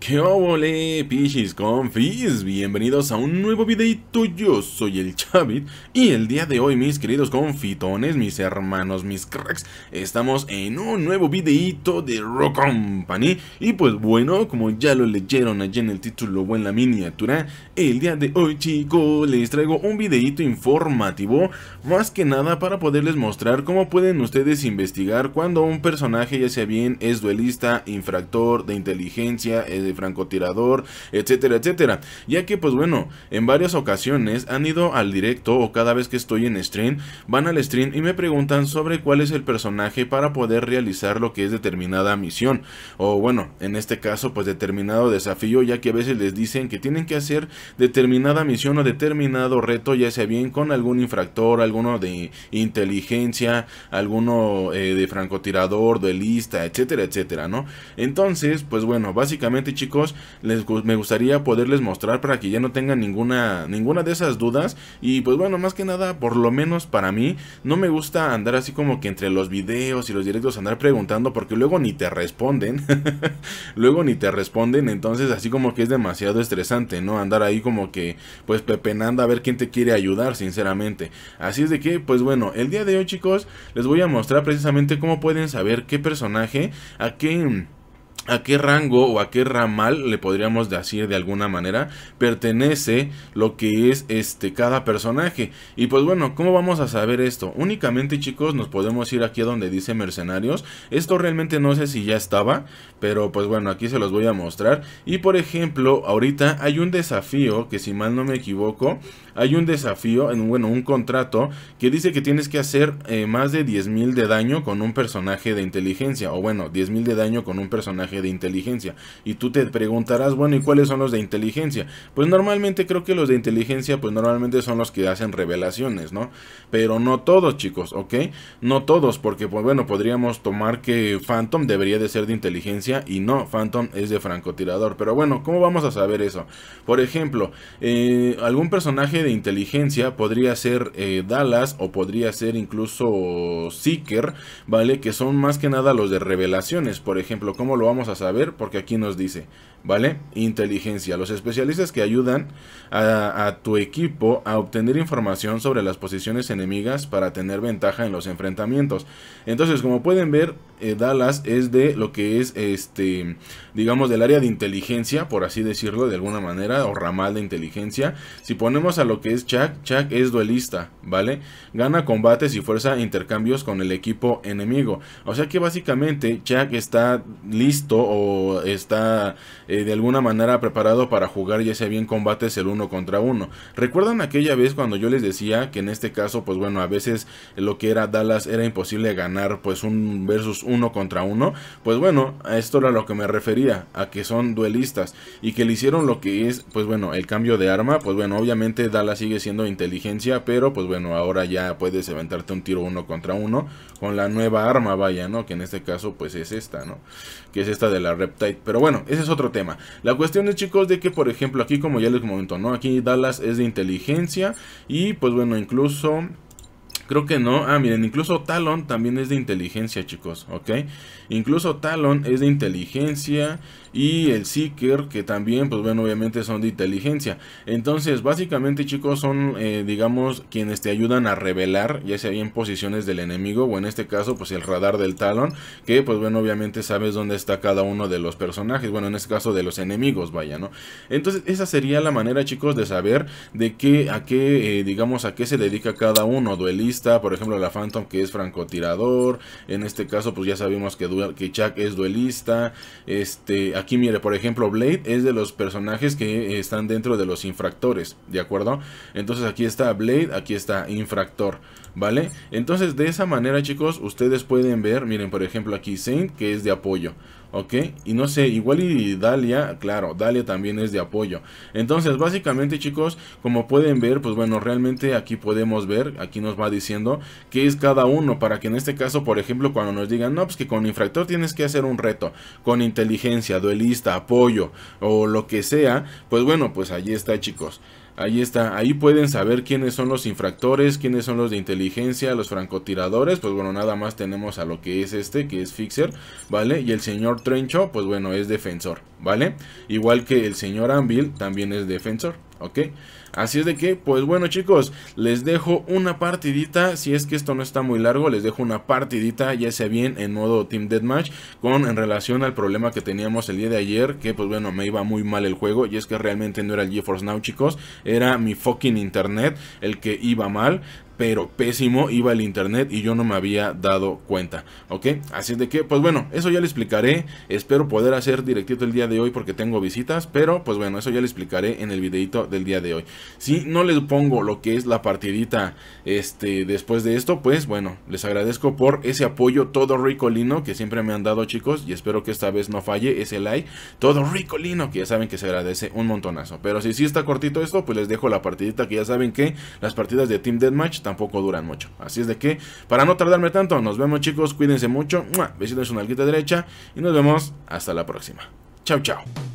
¡Qué obole, pichis confis! Bienvenidos a un nuevo videito, yo soy el Chavit Y el día de hoy, mis queridos confitones, mis hermanos, mis cracks Estamos en un nuevo videito de Rock Company Y pues bueno, como ya lo leyeron allí en el título o en la miniatura El día de hoy, chicos, les traigo un videito informativo Más que nada para poderles mostrar cómo pueden ustedes investigar Cuando un personaje, ya sea bien, es duelista, infractor, de inteligencia, etc francotirador, etcétera, etcétera. Ya que pues bueno, en varias ocasiones han ido al directo o cada vez que estoy en stream, van al stream y me preguntan sobre cuál es el personaje para poder realizar lo que es determinada misión. O bueno, en este caso pues determinado desafío, ya que a veces les dicen que tienen que hacer determinada misión o determinado reto, ya sea bien con algún infractor, alguno de inteligencia, alguno eh, de francotirador, duelista, etcétera, etcétera, ¿no? Entonces, pues bueno, básicamente chicos, les, me gustaría poderles mostrar para que ya no tengan ninguna, ninguna de esas dudas. Y pues bueno, más que nada, por lo menos para mí, no me gusta andar así como que entre los videos y los directos andar preguntando porque luego ni te responden. luego ni te responden, entonces así como que es demasiado estresante, ¿no? Andar ahí como que pues pepenando a ver quién te quiere ayudar, sinceramente. Así es de que, pues bueno, el día de hoy chicos, les voy a mostrar precisamente cómo pueden saber qué personaje, a qué a qué rango o a qué ramal le podríamos decir de alguna manera pertenece lo que es este cada personaje y pues bueno cómo vamos a saber esto únicamente chicos nos podemos ir aquí a donde dice mercenarios esto realmente no sé si ya estaba pero pues bueno aquí se los voy a mostrar y por ejemplo ahorita hay un desafío que si mal no me equivoco hay un desafío en bueno un contrato que dice que tienes que hacer eh, más de 10.000 de daño con un personaje de inteligencia o bueno 10.000 de daño con un personaje de inteligencia. Y tú te preguntarás, bueno, ¿y cuáles son los de inteligencia? Pues normalmente creo que los de inteligencia, pues normalmente son los que hacen revelaciones, ¿no? Pero no todos, chicos, ¿ok? No todos, porque, pues bueno, podríamos tomar que Phantom debería de ser de inteligencia y no, Phantom es de francotirador. Pero bueno, ¿cómo vamos a saber eso? Por ejemplo, eh, algún personaje de inteligencia podría ser eh, Dallas o podría ser incluso Seeker, ¿vale? Que son más que nada los de revelaciones. Por ejemplo, como lo vamos a saber porque aquí nos dice, ¿vale? Inteligencia, los especialistas que ayudan a, tu equipo a obtener información sobre las posiciones enemigas para tener ventaja en los enfrentamientos. Entonces, como pueden ver, eh, Dallas es de lo que es, este, digamos, del área de inteligencia, por así decirlo de alguna manera, o ramal de inteligencia. Si ponemos a lo que es Chuck, Chuck es duelista, ¿vale? Gana combates y fuerza intercambios con el equipo enemigo. O sea que básicamente Chuck está listo o está eh, de alguna manera preparado para jugar ya sea bien combates el uno contra uno. ¿Recuerdan aquella vez cuando yo les decía que en este caso, pues bueno, a veces lo que era Dallas era imposible ganar pues un versus uno contra uno? Pues bueno, a esto era lo que me refería, a que son duelistas y que le hicieron lo que es, pues bueno, el cambio de arma, pues bueno, obviamente Dallas sigue siendo inteligencia, pero pues bueno, ahora ya puedes levantarte un tiro uno contra uno con la nueva arma, vaya, ¿no? Que en este caso pues es esta, ¿no? Que es de la reptile, Pero bueno, ese es otro tema. La cuestión es, chicos, de que, por ejemplo, aquí, como ya les comentó ¿no? Aquí Dallas es de inteligencia. Y pues bueno, incluso Creo que no. Ah, miren, incluso Talon también es de inteligencia, chicos, ¿ok? Incluso Talon es de inteligencia y el Seeker, que también, pues bueno, obviamente son de inteligencia. Entonces, básicamente, chicos, son, eh, digamos, quienes te ayudan a revelar, ya sea en posiciones del enemigo, o en este caso, pues el radar del Talon, que, pues bueno, obviamente sabes dónde está cada uno de los personajes, bueno, en este caso de los enemigos, vaya, ¿no? Entonces, esa sería la manera, chicos, de saber de qué, a qué, eh, digamos, a qué se dedica cada uno, duelista por ejemplo, la Phantom que es francotirador. En este caso, pues ya sabemos que, que Chuck es duelista. Este, aquí mire, por ejemplo, Blade es de los personajes que están dentro de los infractores, ¿de acuerdo? Entonces aquí está Blade, aquí está infractor. ¿Vale? Entonces de esa manera chicos ustedes pueden ver, miren por ejemplo aquí Saint que es de apoyo ¿ok? Y no sé, igual y Dalia, claro, Dalia también es de apoyo. Entonces, básicamente chicos, como pueden ver, pues bueno, realmente aquí podemos ver, aquí nos va diciendo qué es cada uno, para que en este caso, por ejemplo, cuando nos digan, no, pues que con infractor tienes que hacer un reto, con inteligencia, duelista, apoyo o lo que sea, pues bueno, pues allí está chicos. Ahí está, ahí pueden saber quiénes son los infractores, quiénes son los de inteligencia, los francotiradores, pues bueno, nada más tenemos a lo que es este, que es Fixer, ¿vale? Y el señor Trencho, pues bueno, es defensor, ¿vale? Igual que el señor Anvil, también es defensor. ¿ok? Así es de que, pues bueno chicos, les dejo una partidita, si es que esto no está muy largo, les dejo una partidita, ya sea bien en modo Team Deathmatch, con en relación al problema que teníamos el día de ayer, que pues bueno, me iba muy mal el juego, y es que realmente no era el GeForce Now chicos, era mi fucking internet el que iba mal, pero pésimo iba el internet y yo no me había dado cuenta, ¿ok? Así de que, pues bueno, eso ya les explicaré, espero poder hacer directito el día de hoy porque tengo visitas, pero pues bueno, eso ya les explicaré en el videito del día de hoy. Si no les pongo lo que es la partidita este, después de esto, pues bueno, les agradezco por ese apoyo todo rico lino que siempre me han dado chicos y espero que esta vez no falle ese like, todo rico lino que ya saben que se agradece un montonazo, pero si sí está cortito esto, pues les dejo la partidita que ya saben que las partidas de Team Deathmatch tampoco duran mucho. Así es de que, para no tardarme tanto, nos vemos chicos, cuídense mucho, besitos en su derecha y nos vemos hasta la próxima. Chao, chao.